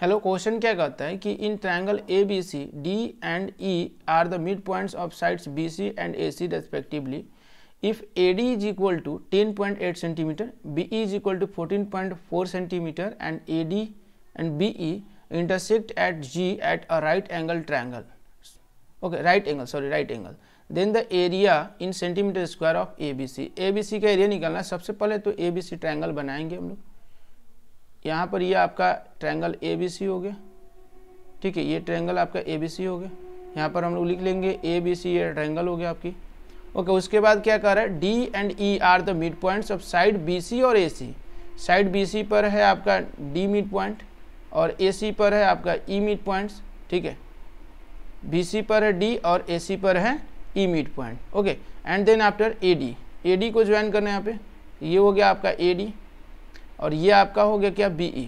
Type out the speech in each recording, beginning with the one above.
Hello question क्या कहता है कि in triangle A B C D and E are the mid points of sides B C and A C respectively if A D is equal to ten point eight centimetre B E is equal to fourteen point four centimetre and A D and B E intersect at at G a right angle triangle okay right angle sorry right angle then the area in centimetre square of A B C A B C का area निकालना सबसे पहले तो ए B सी triangle बनाएंगे हम लोग यहाँ पर ये आपका ट्रैंगल ए बी सी हो गया ठीक है ये ट्रैंगल आपका ए बी सी हो गया यहाँ पर हम लोग लिख लेंगे ए बी सी ये ट्रैंगल हो गया आपकी ओके उसके बाद क्या कर रहा है D and E are the mid points of side B C और ए सी साइड बी सी पर है आपका डी मिड पॉइंट और ए सी पर है आपका ई मिड पॉइंट्स ठीक है बी सी पर है डी और ए सी पर है E mid point okay and then after A D A D को ज्वाइन करना है यहाँ पे ये हो गया आपका ए डी और ये आपका हो गया क्या बी e?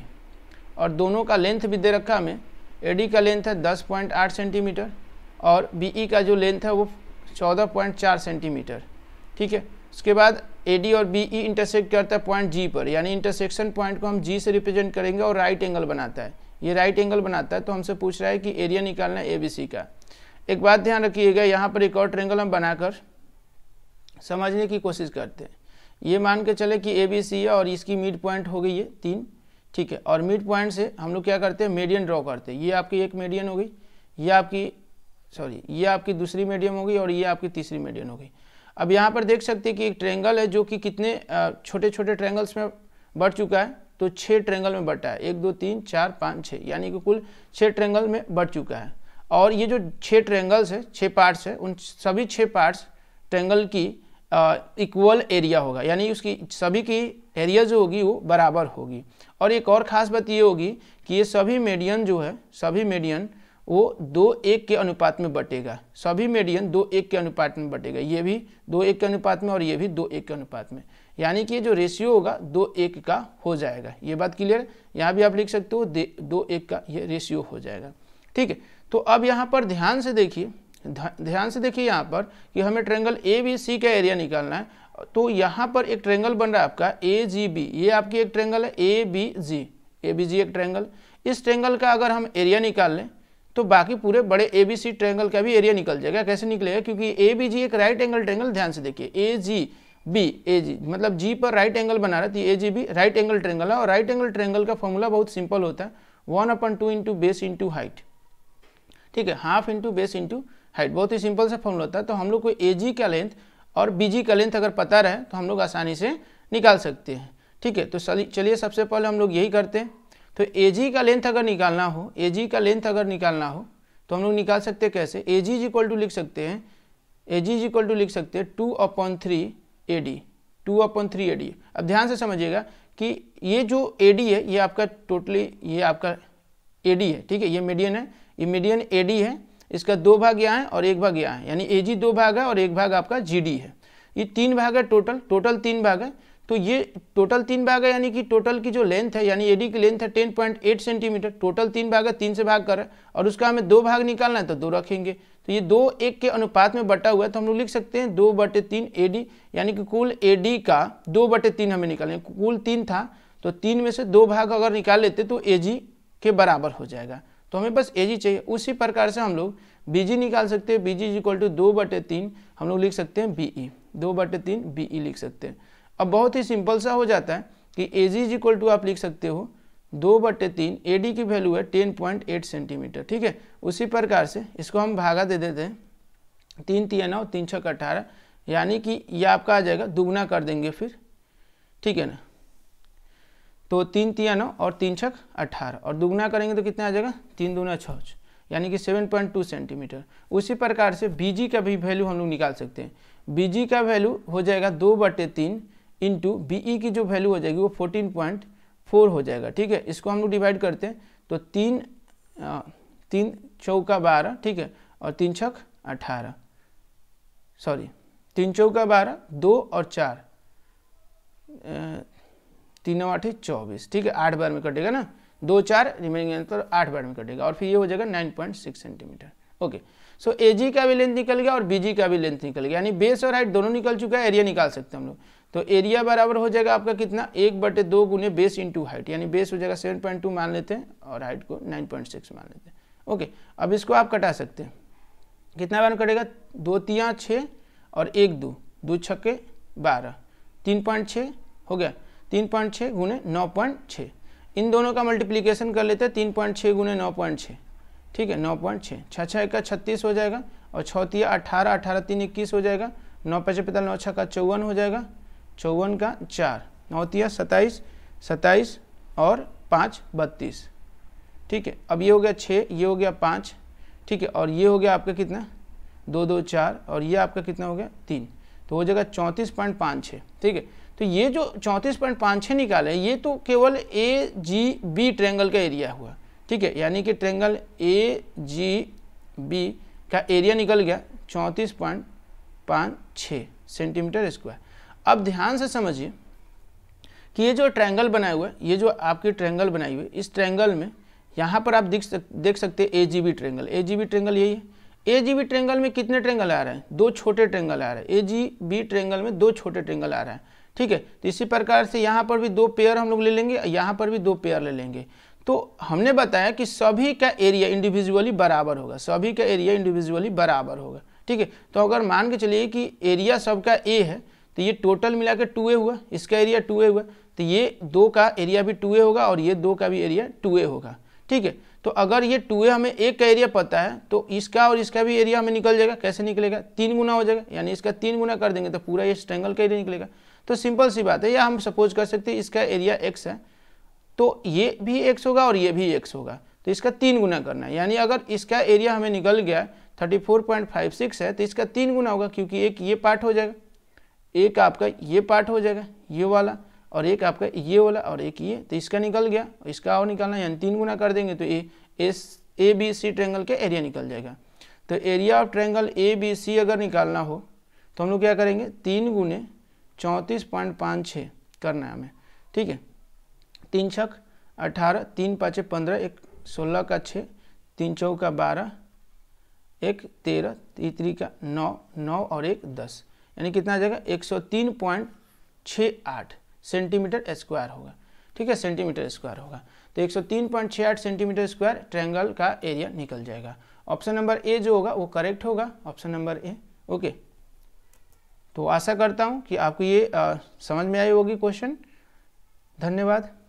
और दोनों का लेंथ भी दे रखा हमें ए का लेंथ है 10.8 सेंटीमीटर और बी e का जो लेंथ है वो 14.4 सेंटीमीटर ठीक है उसके बाद ए और बी इंटरसेक्ट e करता है पॉइंट जी पर यानी इंटरसेक्शन पॉइंट को हम जी से रिप्रेजेंट करेंगे और राइट एंगल बनाता है ये राइट एंगल बनाता है तो हमसे पूछ रहा है कि एरिया निकालना है ए का एक बात ध्यान रखिएगा यहाँ पर एक और ट्रेंगल हम बनाकर समझने की कोशिश करते हैं ये मान के चले कि ए बी सी है और इसकी मिड पॉइंट हो गई है तीन ठीक है और मिड पॉइंट से हम लोग क्या करते हैं मीडियन ड्रॉ करते हैं ये आपकी एक मीडियन हो गई ये आपकी सॉरी ये आपकी दूसरी मीडियम हो गई और ये आपकी तीसरी मेडियन हो गई अब यहाँ पर देख सकते हैं कि एक ट्रेंगल है जो कि कितने छोटे छोटे ट्रेंगल्स में बढ़ चुका है तो छः ट्रेंगल में बटा है एक दो तीन चार पाँच छः यानी कि कुल छः ट्रेंगल में बढ़ चुका है और ये जो छः ट्रेंगल्स है छः पार्ट्स है उन सभी छः पार्ट्स ट्रेंगल की इक्वल एरिया होगा यानी उसकी सभी की एरिया जो होगी वो बराबर होगी और एक और ख़ास बात ये होगी कि ये सभी मेडियन जो है सभी मेडियन वो दो एक के अनुपात में बटेगा सभी मेडियन दो एक के अनुपात में बटेगा ये भी दो एक के अनुपात में और ये भी दो एक के अनुपात में यानी कि जो रेशियो होगा दो एक का हो जाएगा ये बात क्लियर यहाँ भी आप लिख सकते हो दो एक का ये रेशियो हो जाएगा ठीक है तो अब यहाँ पर ध्यान से देखिए ध्यान से देखिए यहाँ पर कि हमें ट्रेंगल ए बी सी का एरिया निकालना है तो यहाँ पर एक ट्रेंगल बन रहा है आपका ए जी बी ये आपकी एक ट्रेंगल है A B ji A B जी एक ट्रेंगल इस ट्रेंगल का अगर हम एरिया निकाल लें तो बाकी पूरे बड़े ए बी सी ट्रेंगल का भी एरिया निकल जाएगा कैसे निकलेगा क्योंकि ए बी जी एक राइट एंगल ट्रेंगल ध्यान से देखिए ए जी बी ए जी मतलब जी पर राइट एंगल बना रहा है A G B right angle triangle है और राइट एंगल ट्रेंगल का फॉर्मूला बहुत सिंपल होता है one upon two into base into height ठीक है half into base into height बहुत ही सिंपल सा फॉर्मूला होता है तो हम लोग को ए जी का लेंथ और बी जी का लेंथ अगर पता रहे तो हम लोग आसानी से निकाल सकते हैं ठीक है तो चलिए सबसे पहले हम लोग यही करते हैं तो ए जी का लेंथ अगर निकालना हो ए जी का लेंथ अगर निकालना हो तो हम लोग निकाल सकते हैं कैसे ए जी इक्वल टू लिख सकते हैं ए जी इक्वल टू लिख सकते हैं two upon three A D two upon three A D अब ध्यान से समझिएगा कि ये जो ए डी है ये आपका टोटली ये आपका ए डी है ठीक है ये मीडियन है ये मीडियन ए डी है इसका दो भाग यहाँ है और एक भाग यहाँ है यानी ए दो भाग है और एक भाग आपका जी है ये तीन भाग है टोटल टोटल तीन भाग है तो ये टोटल तीन भाग है यानी कि टोटल की जो लेंथ है यानी एडी की लेंथ है 10.8 सेंटीमीटर टोटल तीन भाग है तीन से भाग कर और उसका हमें दो भाग निकालना है तो दो रखेंगे तो ये दो एक के अनुपात में बटा हुआ है तो हम लोग लिख सकते हैं दो बटे तीन ए यानी कि कुल ए का दो बटे तीन हमें निकालना है कुल तीन था तो तीन में से दो भाग अगर निकाल लेते तो ए के बराबर हो जाएगा तो हमें बस ए जी चाहिए उसी प्रकार से हम लोग जी निकाल सकते हैं बी इज इक्वल टू दो बटे तीन हम लोग लिख सकते हैं बी ई e। दो बटे तीन बी ई e लिख सकते हैं अब बहुत ही सिंपल सा हो जाता है कि A G is equal to आप लिख सकते हो दो बटे तीन ए डी की वैल्यू है टेन पॉइंट एट सेंटीमीटर ठीक है उसी प्रकार से इसको हम भागा दे देते हैं तीन तीन नौ तीन छः अठारह यानी कि ये आपका आ जाएगा दोगुना कर देंगे फिर ठीक है ना तो तीन तिया नौ और तीन छक अट्ठारह और दुगना करेंगे तो कितना आ जाएगा तीन दुना छः यानी कि 7.2 सेंटीमीटर उसी प्रकार से बी का भी वैल्यू हम लोग निकाल सकते हैं बी का वैल्यू हो जाएगा दो बटे तीन इंटू बी e की जो वैल्यू हो जाएगी वो 14.4 हो जाएगा ठीक है इसको हम लोग डिवाइड करते हैं तो तीन आ, तीन चौका बारह ठीक है और तीन छक अठारह सॉरी तीन चौका बारह दो और चार आ, तीनों आठ चौबीस ठीक है आठ बार में कटेगा ना दो चार रिमेनिंग आंसर आठ बार में कटेगा और फिर ये हो जाएगा nine point six centimetre okay so A G का भी लेंथ निकल गया और बी जी का भी लेंथ निकल गया यानी बेस और हाइट दोनों निकल चुका है एरिया निकाल सकते हैं हम लोग तो एरिया बराबर हो जाएगा आपका कितना एक बटे दो गुने बेस इंटू हाइट यानी बेस हो जाएगा सेवन पॉइंट टू मान लेते हैं और हाइट को नाइन पॉइंट सिक्स मान लेते हैं ओके अब इसको आप कटा सकते हैं कितना बार में कटेगा दो तिया छः और एक दो दो छक्के बारह तीन पॉइंट छः हो गया तीन पॉइंट छः गुने नौ पॉइंट छः इन दोनों का मल्टीप्लीकेशन कर लेते हैं तीन पॉइंट छः गुने नौ पॉइंट छः ठीक है नौ पॉइंट छः छः छः का छत्तीस हो जाएगा और छौतिया अठारह अठारह तीन इक्कीस हो जाएगा नौ पचास पैंतालीस नौ छः का चौवन हो जाएगा चौवन का चार नौतिया सत्ताईस सत्ताईस और पाँच बत्तीस ठीक है अब ये हो गया छः ये हो गया पाँच ठीक है और ये हो गया आपका कितना दो दो चार और ये आपका कितना हो गया तीन तो हो जाएगा चौंतीस पॉइंट पाँच छः ठीक है तो ये जो चौंतीस पॉइंट पाँच छः निकाले ये तो केवल ए जी बी ट्रेंगल का एरिया हुआ ठीक है यानी कि ट्रेंगल ए जी बी का एरिया निकल गया चौंतीस पॉइंट पाँच छः सेंटीमीटर स्क्वायर अब ध्यान से समझिए कि ये जो ट्रेंगल बनाए हुआ है ये जो आपकी ट्रेंगल बनाई हुई इस ट्रेंगल में यहाँ पर आप देख सक, देख सकते हैं A G B triangle A G B triangle यही है ए जी बी ट्रेंगल में कितने ट्रेंगल आ रहे हैं दो छोटे ट्रेंगल आ रहे हैं ए जी बी ट्रेंगल में दो छोटे ट्रेंगल आ रहे हैं ठीक है तो इसी प्रकार से यहाँ पर भी दो पेयर हम लोग ले लेंगे यहाँ पर भी दो पेयर ले लेंगे तो हमने बताया कि सभी का एरिया इंडिविजुअली बराबर होगा सभी का एरिया इंडिविजुअली बराबर होगा ठीक है तो अगर मान के चलिए कि एरिया सबका ए है तो ये टोटल मिला के टू ए हुआ इसका एरिया टू ए हुआ तो ये दो का एरिया भी टू ए होगा और ये दो का भी एरिया टू ए होगा ठीक है तो अगर ये टू ए हमें एक का एरिया पता है तो इसका और इसका भी एरिया हमें निकल जाएगा कैसे निकलेगा तीन गुना हो जाएगा यानी इसका तीन गुना कर देंगे तो पूरा ये स्ट्रेंगल का एरिया निकलेगा तो सिंपल सी बात है या हम सपोज कर सकते हैं इसका एरिया एक्स है तो ये भी एक्स होगा और ये भी एक्स होगा तो इसका तीन गुना करना है यानी अगर इसका एरिया हमें निकल गया 34.56 है तो इसका तीन गुना होगा क्योंकि एक ये पार्ट हो जाएगा एक आपका ये पार्ट हो जाएगा ये वाला और एक आपका ये वाला और एक ये तो इसका निकल गया इसका और निकालना यानी तीन गुना कर देंगे तो A S A B C triangle का एरिया निकल जाएगा तो area of triangle A B C अगर निकालना हो तो हम लोग क्या करेंगे तीन गुने चौंतीस पॉइंट पाँच छः करना है हमें ठीक है तीन छक अठारह तीन पाँचे पंद्रह एक सोलह का छः तीन चौ का बारह एक तेरह तीतरी का नौ नौ और एक दस यानी कितना आ जाएगा एक सौ तीन पॉइंट छः आठ सेंटीमीटर स्क्वायर होगा ठीक है सेंटीमीटर स्क्वायर होगा तो एक सौ तीन पॉइंट छः आठ सेंटीमीटर स्क्वायर ट्रैंगल का एरिया निकल जाएगा ऑप्शन नंबर ए जो होगा वो करेक्ट होगा ऑप्शन नंबर ए ओके तो आशा करता हूँ कि आपको ये आ, समझ में आई होगी क्वेश्चन धन्यवाद